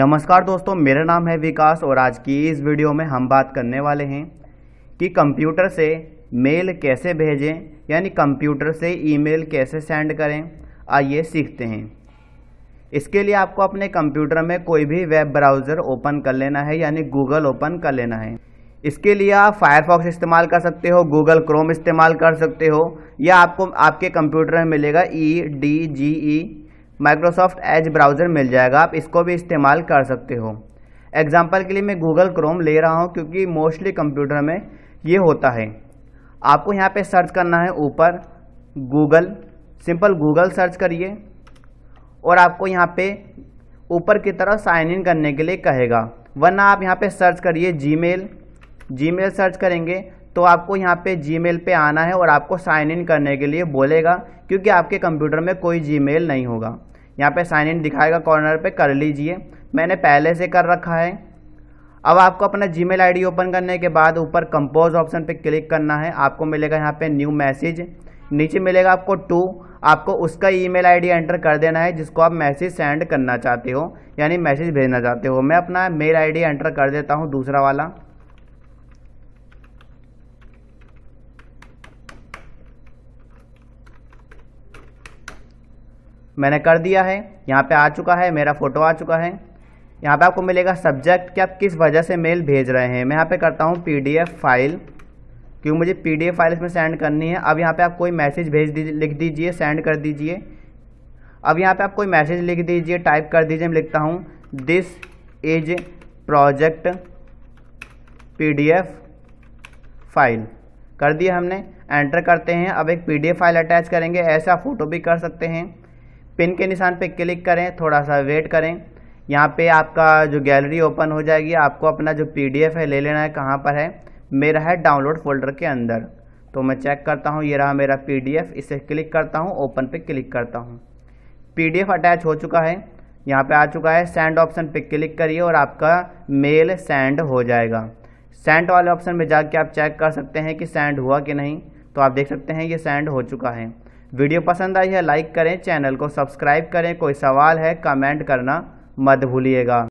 नमस्कार दोस्तों मेरा नाम है विकास और आज की इस वीडियो में हम बात करने वाले हैं कि कंप्यूटर से मेल कैसे भेजें यानी कंप्यूटर से ईमेल कैसे सेंड करें आइए सीखते हैं इसके लिए आपको अपने कंप्यूटर में कोई भी वेब ब्राउज़र ओपन कर लेना है यानी गूगल ओपन कर लेना है इसके लिए आप फायरफॉक्स इस्तेमाल कर सकते हो गूगल क्रोम इस्तेमाल कर सकते हो या आपको आपके कंप्यूटर में मिलेगा E D G E Microsoft Edge browser मिल जाएगा आप इसको भी इस्तेमाल कर सकते हो एग्ज़ाम्पल के लिए मैं गूगल क्रोम ले रहा हूँ क्योंकि मोस्टली कंप्यूटर में ये होता है आपको यहाँ पे सर्च करना है ऊपर गूगल सिंपल गूगल सर्च करिए और आपको यहाँ पे ऊपर की तरफ साइन इन करने के लिए कहेगा वरना आप यहाँ पे सर्च करिए जी मेल सर्च करेंगे तो आपको यहाँ पे जीमेल पे आना है और आपको साइन इन करने के लिए बोलेगा क्योंकि आपके कंप्यूटर में कोई जीमेल नहीं होगा यहाँ पे साइन इन दिखाएगा कॉर्नर पे कर लीजिए मैंने पहले से कर रखा है अब आपको अपना जीमेल आईडी ओपन करने के बाद ऊपर कंपोज ऑप्शन पे क्लिक करना है आपको मिलेगा यहाँ पे न्यू मैसेज नीचे मिलेगा आपको टू आपको उसका ईमेल आईडी एंटर कर देना है जिसको आप मैसेज सेंड करना चाहते हो यानी मैसेज भेजना चाहते हो मैं अपना मेल आईडी एंटर कर देता हूँ दूसरा वाला मैंने कर दिया है यहाँ पे आ चुका है मेरा फ़ोटो आ चुका है यहाँ पे आपको मिलेगा सब्जेक्ट कि आप किस वजह से मेल भेज रहे हैं मैं यहाँ पे करता हूँ पीडीएफ फाइल क्योंकि मुझे पीडीएफ फाइल इसमें सेंड करनी है अब यहाँ पे आप कोई मैसेज भेज दीजिए लिख दीजिए सेंड कर दीजिए अब यहाँ पे आप कोई मैसेज लिख दीजिए टाइप कर दीजिए मैं लिखता हूँ this is project P file कर दिया हमने एंटर करते हैं अब एक पी फाइल अटैच करेंगे ऐसा फ़ोटो भी कर सकते हैं पिन के निशान पे क्लिक करें थोड़ा सा वेट करें यहाँ पे आपका जो गैलरी ओपन हो जाएगी आपको अपना जो पीडीएफ है ले लेना है कहाँ पर है मेरा है डाउनलोड फोल्डर के अंदर तो मैं चेक करता हूँ ये रहा मेरा पीडीएफ इसे क्लिक करता हूँ ओपन पे क्लिक करता हूँ पीडीएफ अटैच हो चुका है यहाँ पे आ चुका है सेंड ऑप्शन पे क्लिक करिए और आपका मेल सेंड हो जाएगा सेंड वाले ऑप्शन में जाके आप चेक कर सकते हैं कि सेंड हुआ कि नहीं तो आप देख सकते हैं ये सेंड हो चुका है वीडियो पसंद आई है लाइक करें चैनल को सब्सक्राइब करें कोई सवाल है कमेंट करना मत भूलिएगा